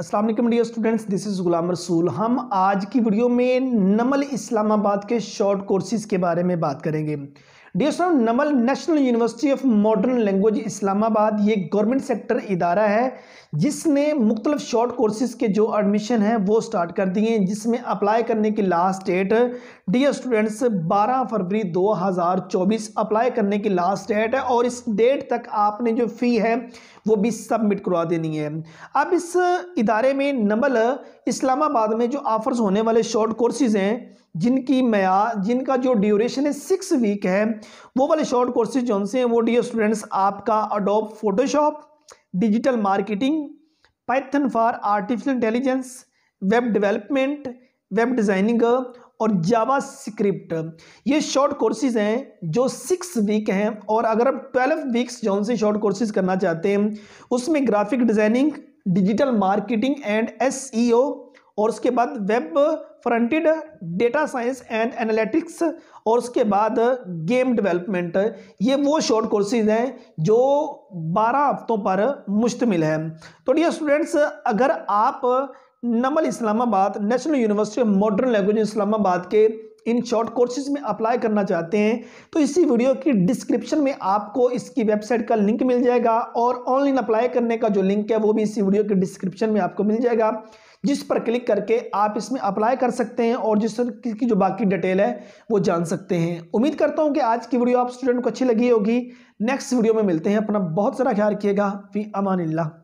Aslam dear students this is Ghulam Rasool हम आज की वीडियो में नमल इस्लामाबाद के शॉर्ट कोर्सेज़ के बारे में बात करेंगे D S NUML National University of Modern language Islamabad ये गवर्नमेंट सेक्टर इदारा है जिसने मुख्तलिफ शॉर्ट कोर्सेज के जो एडमिशन हैं वो स्टार्ट कर दिए हैं जिसमें अप्लाई करने की लास्ट डेट डी स्टूडेंट्स 12 फरवरी 2024 अप्लाई करने की लास्ट डेट है और इस डेट तक आपने जो फ़ी है वो भी सबमिट करवा देनी है अब इस इदारे में नमल इस्लामाबाद में जो ऑफर्स होने वाले शॉर्ट कोर्सेज़ हैं जिनकी मया जिनका जो ड्यूरेशन है सिक्स वीक है वो वाले शॉर्ट कोर्सेज जो से हैं वो डी स्टूडेंट्स आपका Adobe Photoshop digital marketing Python for artificial intelligence web development web designing और जावा स्क्रिप्ट ये शॉर्ट कोर्सेज हैं जो सिक्स वीक हैं और अगर आप ट्वेल्व वीक्स जो से शॉर्ट कोर्सेज करना चाहते हैं उसमें graphic designing digital marketing and S और उसके बाद web frontend data science and analytics और उसके बाद गेम डेवलपमेंट ये वो शॉर्ट कोर्सेज हैं जो 12 हफ्तों पर मुश्तमिल है तो डियर स्टूडेंट्स अगर आप NUML Islamabad National University of Modern language Islamabad के इन शॉर्ट कोर्सेज में अप्लाई करना चाहते हैं तो इसी वीडियो की डिस्क्रिप्शन में आपको इसकी वेबसाइट का लिंक मिल जाएगा और ऑनलाइन अप्लाई करने का जो लिंक है वो भी इसी वीडियो के डिस्क्रिप्शन में आपको मिल जाएगा जिस पर क्लिक करके आप इसमें अप्लाई कर सकते हैं और जिस की जो बाकी डिटेल है वो जान सकते हैं उम्मीद करता हूँ कि आज की वीडियो आप स्टूडेंट को अच्छी लगी होगी नेक्स्ट वीडियो में मिलते हैं अपना बहुत सारा ख्याल रखिएगा फी अमान